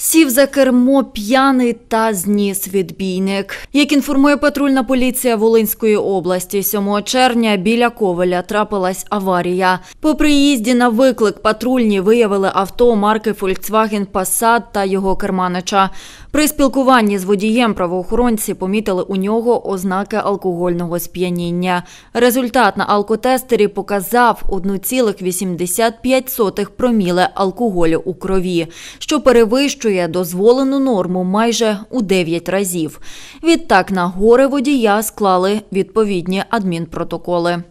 Сів за кермо п'яний та зніс відбійник. Як інформує патрульна поліція Волинської області, 7 червня біля Ковеля трапилась аварія. По приїзді на виклик патрульні виявили авто марки Volkswagen Passat та його керманича. При спілкуванні з водієм правоохоронці помітили у нього ознаки алкогольного сп'яніння. Результат на алкотестері показав 1,85 проміле алкоголю у крові, що перевищує перевищує дозволену норму майже у 9 разів. Відтак на гори водія склали відповідні адмінпротоколи.